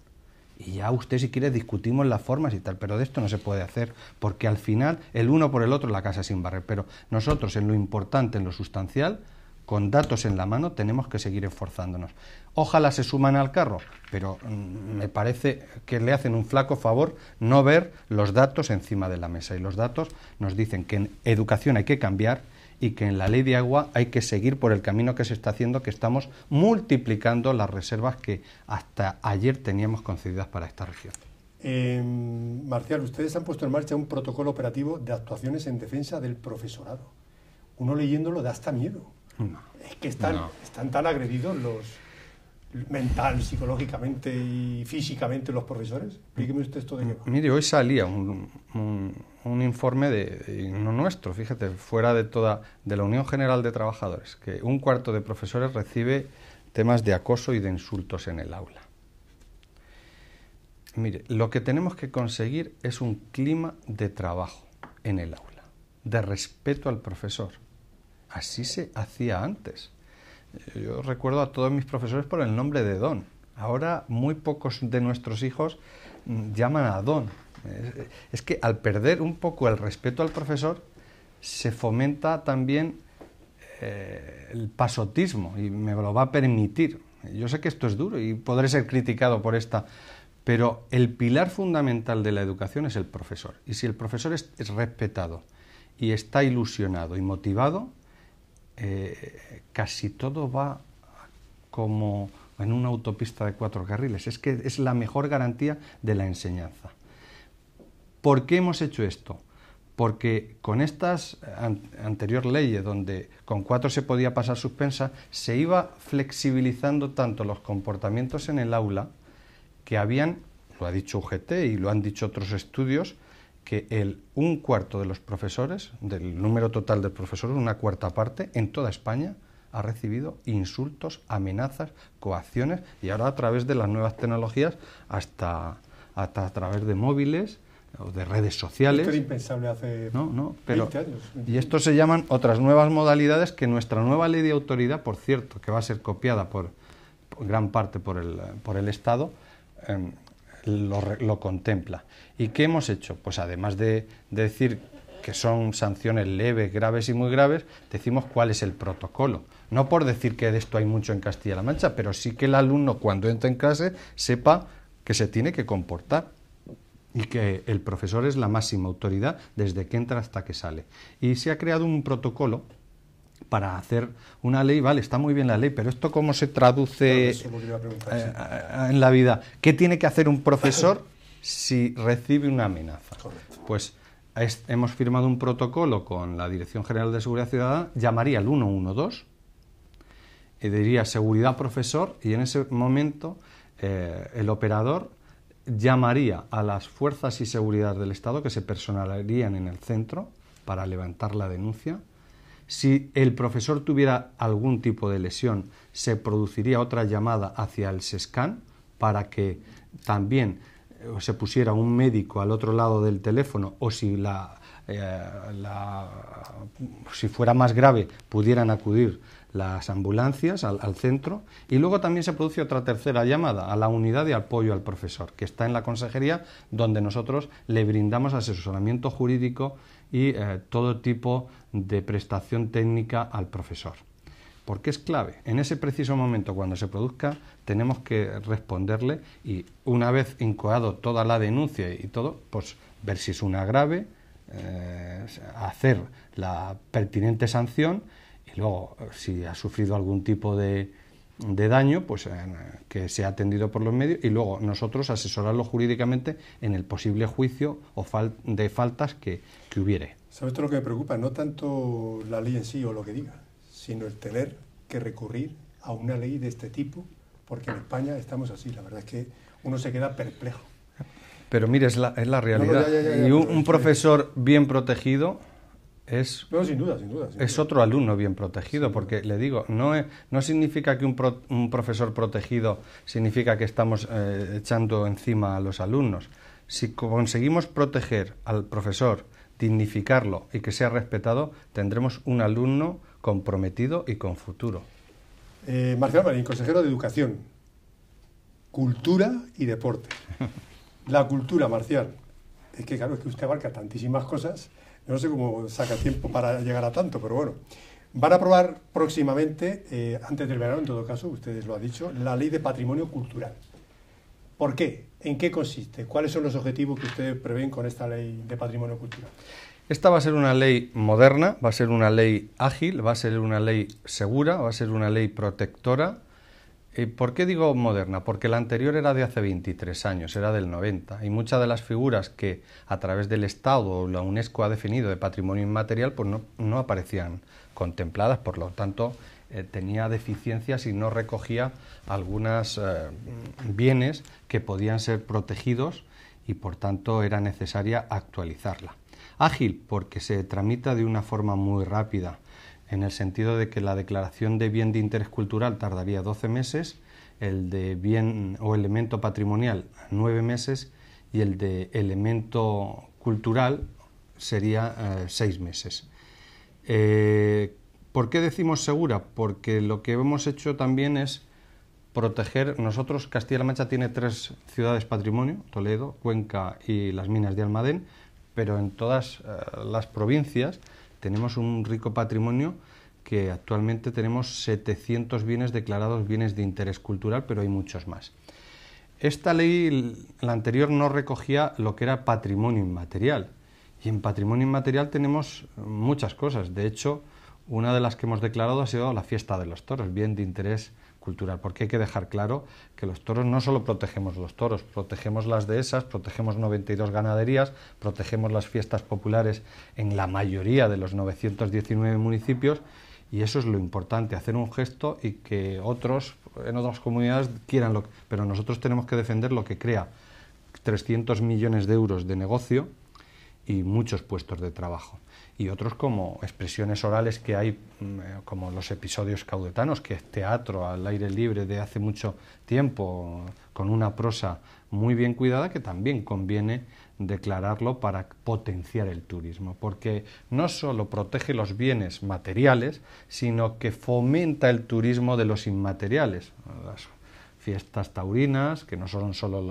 Y ya usted si quiere discutimos las formas y tal, pero de esto no se puede hacer, porque al final el uno por el otro la casa sin barrer. Pero nosotros en lo importante, en lo sustancial, con datos en la mano tenemos que seguir esforzándonos. Ojalá se suman al carro, pero mm, me parece que le hacen un flaco favor no ver los datos encima de la mesa. Y los datos nos dicen que en educación hay que cambiar y que en la ley de agua hay que seguir por el camino que se está haciendo, que estamos multiplicando las reservas que hasta ayer teníamos concedidas para esta región. Em, Marcial, ustedes han puesto en marcha un protocolo operativo de actuaciones en defensa del profesorado. Uno leyéndolo da hasta miedo. No. Es que están, tan agredidos los mental, psicológicamente y físicamente los profesores? Explíqueme usted esto de qué Mire, hoy salía un, informe de, de, no nuestro, fíjate, fuera de toda, de la Unión General de Trabajadores, que un cuarto de profesores recibe temas de acoso y de insultos en el aula. Mire, lo que tenemos que conseguir es un clima de trabajo en el aula, de respeto al profesor Así se hacía antes. Yo recuerdo a todos mis profesores por el nombre de Don. Ahora muy pocos de nuestros hijos mm, llaman a Don. Es, que al perder un poco el respeto al profesor, se fomenta también eh, el pasotismo y me lo va a permitir. Yo sé que esto es duro y podré ser criticado por esta, pero el pilar fundamental de la educación es el profesor. Y si el profesor es respetado y está ilusionado y motivado, eh, casi todo va como en una autopista de cuatro carriles. Es que es la mejor garantía de la enseñanza. ¿Por qué hemos hecho esto? Porque con estas anterior leyes, donde con cuatro se podía pasar suspensa, se iba flexibilizando tanto los comportamientos en el aula que habían, lo ha dicho UGT y lo han dicho otros estudios, que el un cuarto de los profesores, del número total de profesores, una cuarta parte, en toda España, ha recibido insultos, amenazas, coacciones y ahora a través de las nuevas tecnologías hasta, hasta a través de móviles o de redes sociales. Esto era impensable hace pero, 20 años. Y esto se llaman otras nuevas modalidades que nuestra nueva ley de autoridad, por cierto, que va a ser copiada por, gran parte por el, por el Estado, em, lo, contempla. ¿Y qué hemos hecho? Pues además de, de decir que son sanciones leves, graves y muy graves, decimos cuál es el protocolo. No por decir que de esto hay mucho en Castilla-La Mancha, pero sí que el alumno cuando entra en clase sepa que se tiene que comportar y que el profesor es la máxima autoridad desde que entra hasta que sale. Y se ha creado un protocolo para hacer una ley, vale, está muy bien la ley, pero esto cómo se traduce eh, eh, en la vida. ¿Qué tiene que hacer un profesor si recibe una amenaza? Pues hemos firmado un protocolo con la Dirección General de Seguridad Ciudadana, llamaría al 112, y eh, diría seguridad profesor, y en ese momento el operador llamaría a las fuerzas y seguridad del Estado que se personalarían en el centro para levantar la denuncia si el profesor tuviera algún tipo de lesión, se produciría otra llamada hacia el SESCAN para que también eh, se pusiera un médico al otro lado del teléfono o si la, eh, si fuera más grave pudieran acudir las ambulancias al, centro y luego también se produce otra tercera llamada a la unidad de apoyo al profesor que está en la consejería donde nosotros le brindamos asesoramiento jurídico y eh, todo tipo de prestación técnica al profesor. Porque es clave. En ese preciso momento, cuando se produzca, tenemos que responderle y una vez incoado toda la denuncia y todo, pues ver si es una grave... Eh, hacer la pertinente sanción y luego si ha sufrido algún tipo de, de daño, pues eh, que sea atendido por los medios y luego nosotros asesorarlo jurídicamente en el posible juicio o de faltas que, que hubiere. ¿Sabes todo lo que me preocupa? No tanto la ley en sí o lo que diga, sino el tener que recurrir a una ley de este tipo, porque en España estamos así. La verdad es que uno se queda perplejo. Pero mire, es la, es la realidad. y un, profesor bien protegido es. sin duda, sin duda. es otro alumno bien protegido, porque le digo, no, no significa que un, profesor protegido significa que estamos eh, echando encima a los alumnos. Si conseguimos proteger al profesor dignificarlo y que sea respetado, tendremos un alumno comprometido y con futuro. Eh, Marcial Marín, consejero de Educación, Cultura y Deporte. La cultura, Marcial. Es que claro, es que usted abarca tantísimas cosas. No sé cómo saca tiempo para llegar a tanto, pero bueno. Van a aprobar próximamente, eh, antes del verano en todo caso, ustedes lo han dicho, la ley de patrimonio cultural. ¿Por qué? ¿En qué consiste? ¿Cuáles son los objetivos que ustedes prevén con esta ley de patrimonio cultural? Esta va a ser una ley moderna, va a ser una ley ágil, va a ser una ley segura, va a ser una ley protectora. ¿Por qué digo moderna? Porque la anterior era de hace 23 años, era del 90, y muchas de las figuras que a través del Estado o la UNESCO ha definido de patrimonio inmaterial, pues no aparecían contempladas, por lo tanto, eh, tenía deficiencias y no recogía algunos eh, bienes que podían ser protegidos y por tanto era necesaria actualizarla. Ágil porque se tramita de una forma muy rápida, en el sentido de que la declaración de bien de interés cultural tardaría 12 meses, el de bien o elemento patrimonial 9 meses y el de elemento cultural sería 6 eh, meses. ¿Por qué decimos segura? Porque lo que hemos hecho también es proteger. Nosotros, Castilla-La Mancha tiene tres ciudades patrimonio: Toledo, Cuenca y las minas de Almadén, pero en todas eh, las provincias tenemos un rico patrimonio que actualmente tenemos 700 bienes declarados bienes de interés cultural, pero hay muchos más. Esta ley, la anterior, no recogía lo que era patrimonio inmaterial. Y en patrimonio inmaterial tenemos muchas cosas. De hecho, una de las que hemos declarado ha sido la fiesta de los toros, bien de interés cultural, porque hay que dejar claro que los toros no solo protegemos los toros, protegemos las dehesas, protegemos 92 ganaderías, protegemos las fiestas populares en la mayoría de los 919 municipios y eso es lo importante, hacer un gesto y que otros en otras comunidades quieran lo pero nosotros tenemos que defender lo que crea 300 millones de euros de negocio y muchos puestos de trabajo y otros como expresiones orales que hay, mm, eh, como los episodios caudetanos, que es teatro al aire libre de hace mucho tiempo, con una prosa muy bien cuidada, que también conviene declararlo para potenciar el turismo, porque no solo protege los bienes materiales, sino que fomenta el turismo de los inmateriales, las fiestas taurinas, que no son solo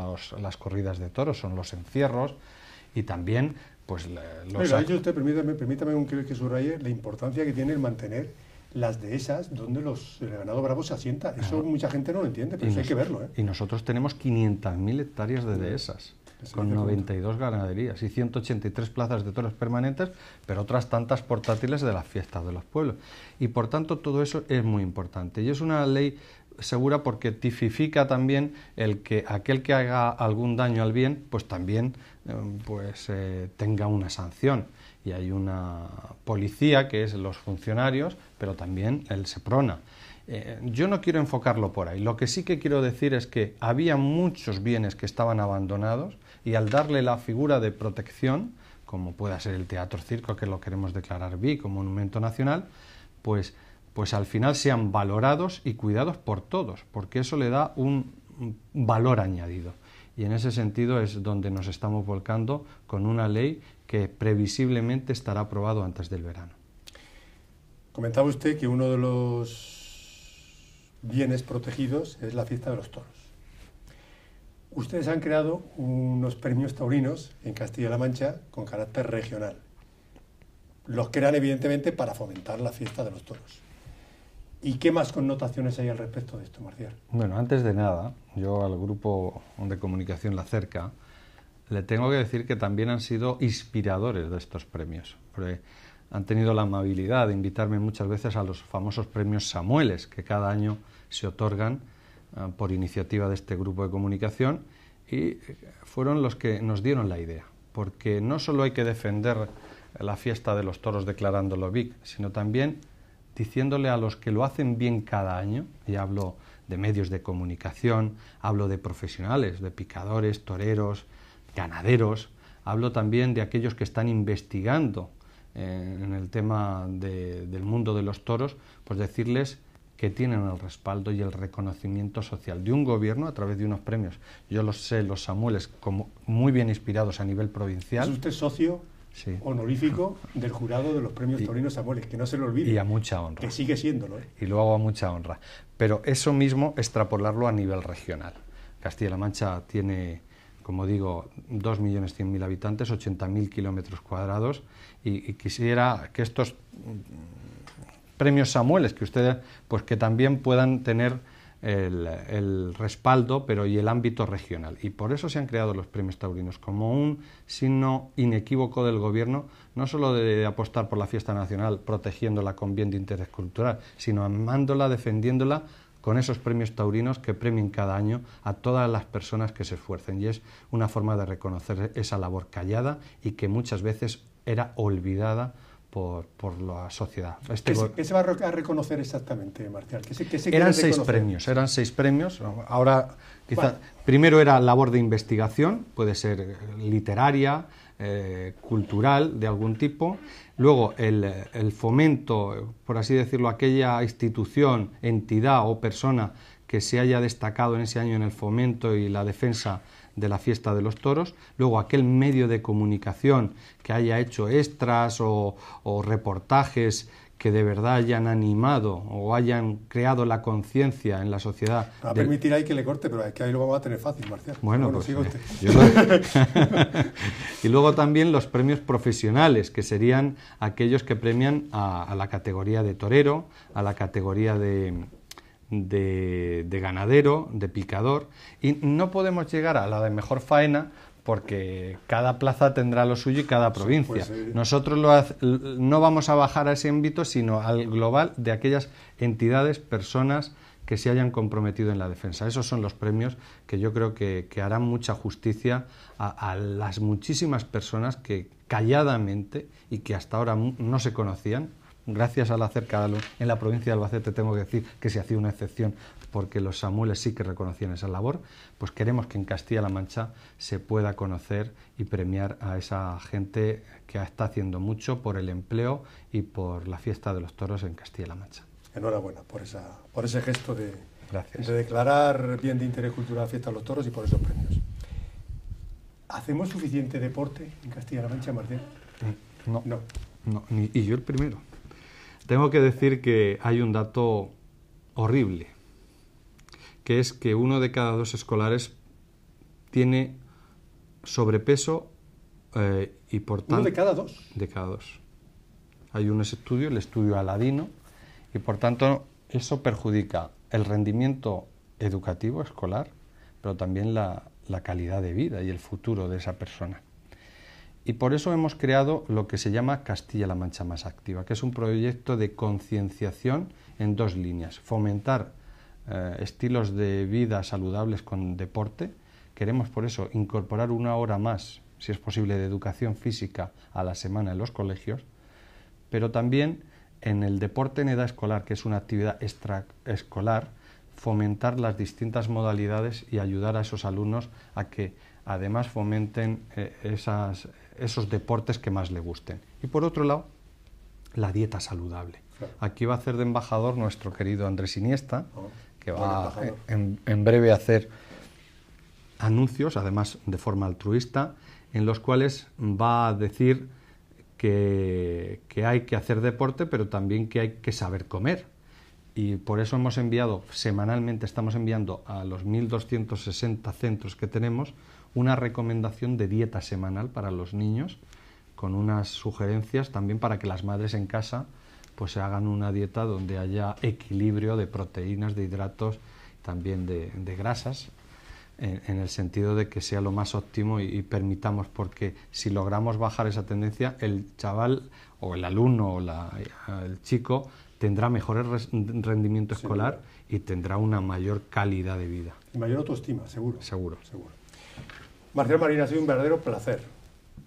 las corridas de toros, son los encierros, y también pues los Pero, usted, permítame, permítame un que subraye la importancia que tiene el mantener las dehesas donde los, el ganado bravo se asienta. Eso mucha gente no lo entiende, pero hay que verlo. ¿eh? Y nosotros tenemos 500.000 hectáreas de dehesas, con 92 ganaderías y 183 plazas de toros permanentes, pero otras tantas portátiles de las fiestas de los pueblos. Y por tanto todo eso es muy importante. Y es una ley segura porque tipifica también el que aquel que haga algún daño al bien, pues también em, pues, eh, tenga una sanción. Y hay una policía que es los funcionarios, pero también el SEPRONA. Eh, yo no quiero enfocarlo por ahí. Lo que sí que quiero decir es que había muchos bienes que estaban abandonados y al darle la figura de protección, como pueda ser el teatro circo que lo queremos declarar BIC como monumento nacional, pues pues al final sean valorados y cuidados por todos, porque eso le da un valor añadido. Y en ese sentido es donde nos estamos volcando con una ley que previsiblemente estará aprobado antes del verano. Comentaba usted que uno de los bienes protegidos es la fiesta de los toros. Ustedes han creado unos premios taurinos en Castilla-La Mancha con carácter regional. Los crean evidentemente para fomentar la fiesta de los toros. ¿Y qué más connotaciones hay al respecto de esto, Marcial? Bueno, antes de nada, yo al grupo de comunicación La Cerca le tengo que decir que también han sido inspiradores de estos premios. han tenido la amabilidad de invitarme muchas veces a los famosos premios Samueles, que cada año se otorgan eh, por iniciativa de este grupo de comunicación, y fueron los que nos dieron la idea. Porque no solo hay que defender la fiesta de los toros declarándolo VIC, sino también diciéndole a los que lo hacen bien cada año, y hablo de medios de comunicación, hablo de profesionales, de picadores, toreros, ganaderos, hablo también de aquellos que están investigando eh, en el tema del mundo de los toros, pues decirles que tienen el respaldo y el reconocimiento social de un gobierno a través de unos premios. Yo los sé, los Samueles, como muy bien inspirados a nivel provincial. ¿Es usted socio honorífico del jurado de los premios Torinos samueles que no se lo olvide. Y a mucha honra. Que sigue siéndolo. ¿eh? y lo hago a mucha honra. Pero eso mismo, extrapolarlo a nivel regional. Castilla-La Mancha tiene, como digo, 2.100.000 habitantes, 80.000 kilómetros cuadrados, y, y quisiera que estos mm, premios Samueles, que ustedes, pues que también puedan tener el, respaldo pero y el ámbito regional. Y por eso se han creado los premios taurinos, como un signo inequívoco del gobierno, no solo de apostar por la fiesta nacional, protegiéndola con bien de interés cultural, sino amándola, defendiéndola con esos premios taurinos que premien cada año a todas las personas que se esfuercen. Y es una forma de reconocer esa labor callada y que muchas veces era olvidada por, la sociedad. ¿Qué, este se, va a reconocer exactamente, Marcial? eran seis premios, eran seis premios. Ahora, quizá, primero era labor de investigación, puede ser literaria, eh, cultural de algún tipo. Luego, el, fomento, por así decirlo, aquella institución, entidad o persona que se haya destacado en ese año en el fomento y la defensa de la fiesta de los toros, luego aquel medio de comunicación que haya hecho extras o, reportajes que de verdad hayan animado o hayan creado la conciencia en la sociedad. Va a permitir ahí que le corte, pero es que ahí lo vamos a tener fácil, Marcial. Bueno, pues, eh, y luego también los premios profesionales, que serían aquellos que premian a la categoría de torero, a la categoría de, de, ganadero, de picador, y no podemos llegar a la de mejor faena porque cada plaza tendrá lo suyo y cada provincia. Pues, eh, Nosotros no vamos a bajar a ese ámbito, sino al global de aquellas entidades, personas que se hayan comprometido en la defensa. Esos son los premios que yo creo que, harán mucha justicia a, las muchísimas personas que calladamente y que hasta ahora no se conocían, gracias a la cerca en la provincia de Albacete tengo que decir que se hacía una excepción porque los Samueles sí que reconocían esa labor, pues queremos que en Castilla-La Mancha se pueda conocer y premiar a esa gente que está haciendo mucho por el empleo y por la fiesta de los toros en Castilla-La Mancha. Enhorabuena por, por ese gesto de, declarar bien de interés cultural la fiesta de los toros y por esos premios. ¿Hacemos suficiente deporte en Castilla-La Mancha, Martín? Mm, no. no. Y yo el primero tengo que decir que hay un dato horrible, que es que uno de cada dos escolares tiene sobrepeso eh, y por tanto... ¿Uno de cada dos? De cada dos. Hay un estudio, el estudio Aladino, y por tanto eso perjudica el rendimiento educativo escolar, pero también la calidad de vida y el futuro de esa persona. Y por eso hemos creado lo que se llama Castilla-La Mancha Más Activa, que es un proyecto de concienciación en dos líneas. Fomentar eh, estilos de vida saludables con deporte. Queremos por eso incorporar una hora más, si es posible, de educación física a la semana en los colegios, pero también en el deporte en edad escolar, que es una actividad extraescolar, fomentar las distintas modalidades y ayudar a esos alumnos a que además fomenten eh, esas, esos deportes que más le gusten. Y por otro lado, la dieta saludable. Aquí va a hacer de embajador nuestro querido Andrés Iniesta, oh, que va en, en breve a hacer anuncios, además de forma altruista, en los cuales va a decir que, que, hay que hacer deporte, pero también que hay que saber comer. Y por eso hemos enviado, semanalmente estamos enviando a los 1.260 centros que tenemos, una recomendación de dieta semanal para los niños, con unas sugerencias también para que las madres en casa pues se hagan una dieta donde haya equilibrio de proteínas, de hidratos, también de, grasas, en, el sentido de que sea lo más óptimo y, permitamos, porque si logramos bajar esa tendencia, el chaval o el alumno o el chico tendrá mejores rendimiento escolar y tendrá una mayor calidad de vida. Y mayor autoestima, seguro. Seguro. Seguro. Marcial Marina, ha sido un verdadero placer.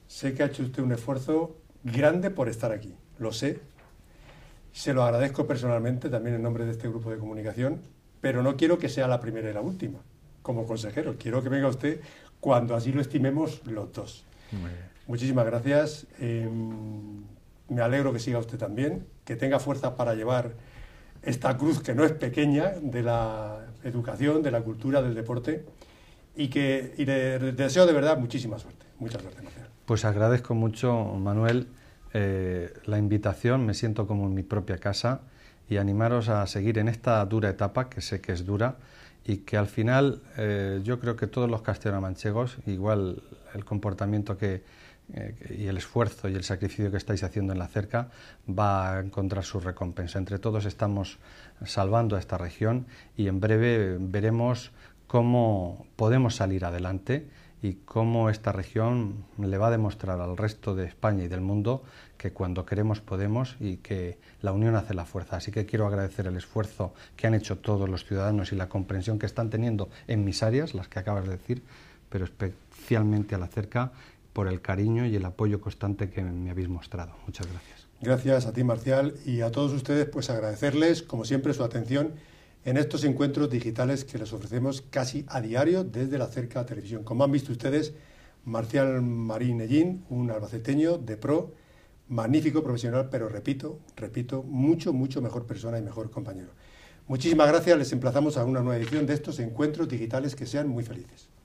Sé que ha hecho usted un esfuerzo grande por estar aquí, lo sé. Se lo agradezco personalmente también en nombre de este grupo de comunicación, pero no quiero que sea la primera y la última como consejero. Quiero que venga usted cuando así lo estimemos los dos. Muchísimas gracias. Em, me alegro que siga usted también, que tenga fuerza para llevar esta cruz que no es pequeña de la educación, de la cultura, del deporte y que y le deseo de verdad muchísima suerte. Muchas gracias. Pues agradezco mucho, Manuel, eh, la invitación. Me siento como en mi propia casa y animaros a seguir en esta dura etapa, que sé que es dura y que al final eh, yo creo que todos los castellano igual el comportamiento que, eh, y el esfuerzo y el sacrificio que estáis haciendo en la cerca va a encontrar su recompensa. Entre todos estamos salvando a esta región y en breve veremos cómo podemos salir adelante y cómo esta región le va a demostrar al resto de España y del mundo que cuando queremos podemos y que la unión hace la fuerza. Así que quiero agradecer el esfuerzo que han hecho todos los ciudadanos y la comprensión que están teniendo en mis áreas, las que acabas de decir, pero especialmente a la cerca por el cariño y el apoyo constante que me habéis mostrado. Muchas gracias. Gracias a ti, Marcial, y a todos ustedes, pues agradecerles, como siempre, su atención en estos encuentros digitales que les ofrecemos casi a diario desde la cerca televisión. Como han visto ustedes, Marcial Marín Ellín, un albaceteño de pro, magnífico profesional, pero repito, repito, mucho, mucho mejor persona y mejor compañero. Muchísimas gracias, les emplazamos a una nueva edición de estos encuentros digitales que sean muy felices.